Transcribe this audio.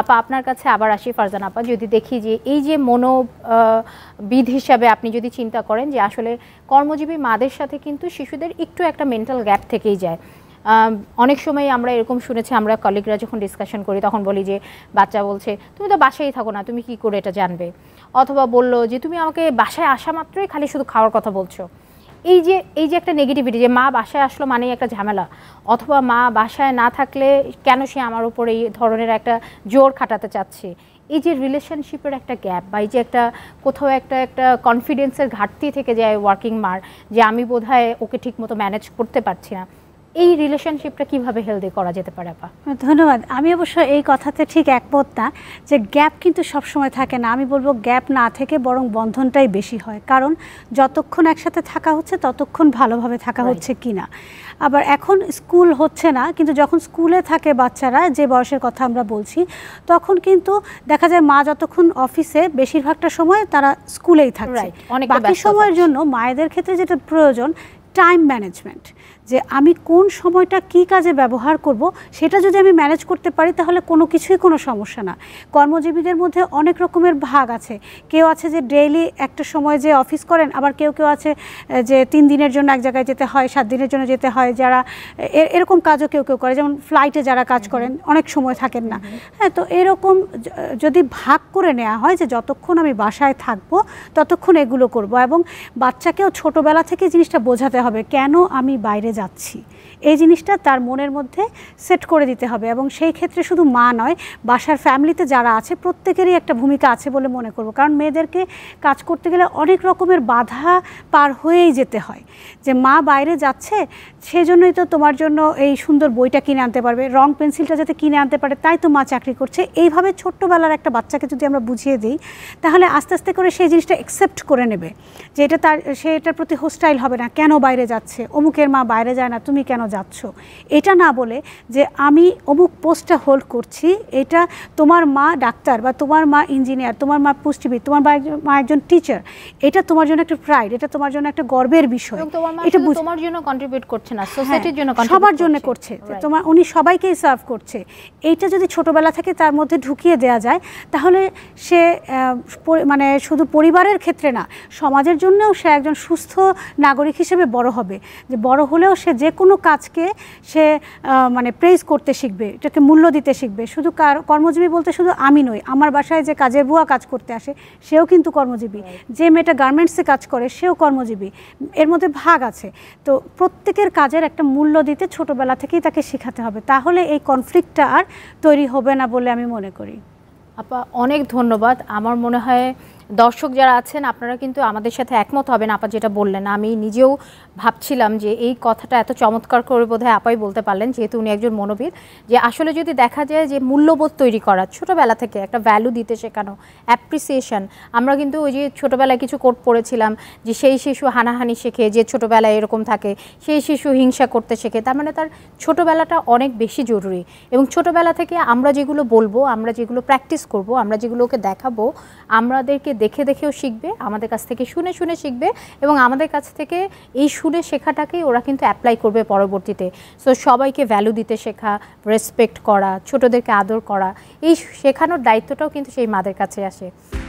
আপা আপনার কাছে আবার আসি ফারজান আপা যদি দেখি যে এই যে বিধ হিসাবে আপনি যদি চিন্তা করেন যে আসলে কর্মজীবী মাদের সাথে কিন্তু শিশুদের একটু একটা মেন্টাল গ্যাপ থেকেই যায় অনেক সময় আমরা এরকম শুনেছি আমরা কলিগরা যখন ডিসকাশন করি তখন বলি যে বাচ্চা বলছে তুমি তো বাসায় থাকো না তুমি কি করে এটা জানবে অথবা বলল যে তুমি আমাকে বাসায় আসা মাত্রই খালি শুধু খাওয়ার কথা বলছো এই যে এই যে একটা নেগেটিভিটি যে মা বাসায় আসলো মানেই একটা ঝামেলা অথবা মা বাসায় না থাকলে কেন সে আমার উপর এই ধরনের একটা জোর খাটাতে চাচ্ছে এই যে রিলেশনশিপের একটা গ্যাপ বা এই যে একটা কোথাও একটা একটা কনফিডেন্সের ঘাটতি থেকে যায় ওয়ার্কিং মার যে আমি বোধহয় ওকে ঠিক মতো ম্যানেজ করতে পারছি না এই রিলেশনশিপটা কিভাবে হেলদি করা যেতে পারে আপা ধন্যবাদ আমি অবশ্য এই কথাতে ঠিক একমত না যে গ্যাপ কিন্তু সবসময় থাকে না আমি বলবো গ্যাপ না থেকে বরং বন্ধনটাই বেশি হয় কারণ যতক্ষণ একসাথে থাকা হচ্ছে ততক্ষণ ভালোভাবে থাকা হচ্ছে কি না আবার এখন স্কুল হচ্ছে না কিন্তু যখন স্কুলে থাকে বাচ্চারা যে বয়সের কথা আমরা বলছি তখন কিন্তু দেখা যায় মা যতক্ষণ অফিসে বেশিরভাগটা সময় তারা স্কুলেই থাকছে বাকি সময়ের জন্য মায়েদের ক্ষেত্রে যেটা প্রয়োজন টাইম ম্যানেজমেন্ট যে আমি কোন সময়টা কি কাজে ব্যবহার করব সেটা যদি আমি ম্যানেজ করতে পারি তাহলে কোনো কিছুই কোনো সমস্যা না কর্মজীবীদের মধ্যে অনেক রকমের ভাগ আছে কেউ আছে যে ডেইলি একটা সময় যে অফিস করেন আবার কেউ কেউ আছে যে তিন দিনের জন্য এক জায়গায় যেতে হয় সাত দিনের জন্য যেতে হয় যারা এরকম কাজও কেউ কেউ করে যেমন ফ্লাইটে যারা কাজ করেন অনেক সময় থাকেন না হ্যাঁ তো এরকম যদি ভাগ করে নেওয়া হয় যে যতক্ষণ আমি বাসায় থাকবো ততক্ষণ এগুলো করব এবং বাচ্চাকেও ছোটোবেলা থেকে জিনিসটা বোঝাতে হবে কেন আমি বাইরে যাচ্ছি এই জিনিসটা তার মনের মধ্যে সেট করে দিতে হবে এবং সেই ক্ষেত্রে শুধু মা নয় বাসার ফ্যামিলিতে যারা আছে প্রত্যেকেরই একটা ভূমিকা আছে বলে মনে করব কারণ মেয়েদেরকে কাজ করতে গেলে অনেক রকমের বাধা পার হয়েই যেতে হয় যে মা বাইরে যাচ্ছে সেজন্যই তো তোমার জন্য এই সুন্দর বইটা কিনে আনতে পারবে রং পেন্সিলটা যাতে কিনে আনতে পারে তাই তো মা চাকরি করছে এইভাবে ছোট্টবেলার একটা বাচ্চাকে যদি আমরা বুঝিয়ে দিই তাহলে আস্তে আস্তে করে সেই জিনিসটা অ্যাকসেপ্ট করে নেবে যে এটা তার সে এটার প্রতি হোস্টাইল হবে না কেন বাইরে বাইরে যাচ্ছে অমুকের মা বাইরে যায় না তুমি কেন যাচ্ছ এটা না বলে যে আমি অমুক পোস্টটা হোল্ড করছি এটা তোমার মা ডাক্তার বা তোমার মা ইঞ্জিনিয়ার তোমার মা পুষ্টিবিদ তোমার মা একজন টিচার এটা তোমার জন্য একটা প্রাইড এটা তোমার জন্য একটা গর্বের বিষয় এটা তোমার জন্য কন্ট্রিবিউট করছে না সোসাইটির হ্যাঁ, জন্য সবার জন্য করছে তোমার উনি সবাইকে সার্ভ করছে এইটা যদি ছোটবেলা থেকে তার মধ্যে ঢুকিয়ে দেয়া যায় তাহলে সে মানে শুধু পরিবারের ক্ষেত্রে না সমাজের জন্যও সে একজন সুস্থ নাগরিক হিসেবে বড় বড় হবে যে বড় হলেও সে যে কোনো কাজকে সে মানে প্রেজ করতে শিখবে এটাকে মূল্য দিতে শিখবে শুধু কর্মজীবী বলতে শুধু আমি নই আমার বাসায় যে কাজের বুয়া কাজ করতে আসে সেও কিন্তু কর্মজীবী যে মেয়েটা গার্মেন্টসে কাজ করে সেও কর্মজীবী এর মধ্যে ভাগ আছে তো প্রত্যেকের কাজের একটা মূল্য দিতে ছোটোবেলা থেকেই তাকে শেখাতে হবে তাহলে এই কনফ্লিক্টটা আর তৈরি হবে না বলে আমি মনে করি আপা অনেক ধন্যবাদ আমার মনে হয় দর্শক যারা আছেন আপনারা কিন্তু আমাদের সাথে একমত হবেন আপা যেটা বললেন আমি নিজেও ভাবছিলাম যে এই কথাটা এত চমৎকার করে বোধহয় আপাই বলতে পারলেন যেহেতু উনি একজন মনোবিদ যে আসলে যদি দেখা যায় যে মূল্যবোধ তৈরি করা ছোটোবেলা থেকে একটা ভ্যালু দিতে শেখানো অ্যাপ্রিসিয়েশন আমরা কিন্তু ওই যে ছোটোবেলায় কিছু কোট পড়েছিলাম যে সেই শিশু হানাহানি শেখে যে ছোটোবেলায় এরকম থাকে সেই শিশু হিংসা করতে শেখে তার মানে তার ছোটোবেলাটা অনেক বেশি জরুরি এবং ছোটোবেলা থেকে আমরা যেগুলো বলবো আমরা যেগুলো প্র্যাকটিস করব আমরা যেগুলোকে দেখাবো আমাদেরকে দেখে দেখেও শিখবে আমাদের কাছ থেকে শুনে শুনে শিখবে এবং আমাদের কাছ থেকে এই শুনে শেখাটাকেই ওরা কিন্তু অ্যাপ্লাই করবে পরবর্তীতে সো সবাইকে ভ্যালু দিতে শেখা রেসপেক্ট করা ছোটদেরকে আদর করা এই শেখানোর দায়িত্বটাও কিন্তু সেই মাদের কাছে আসে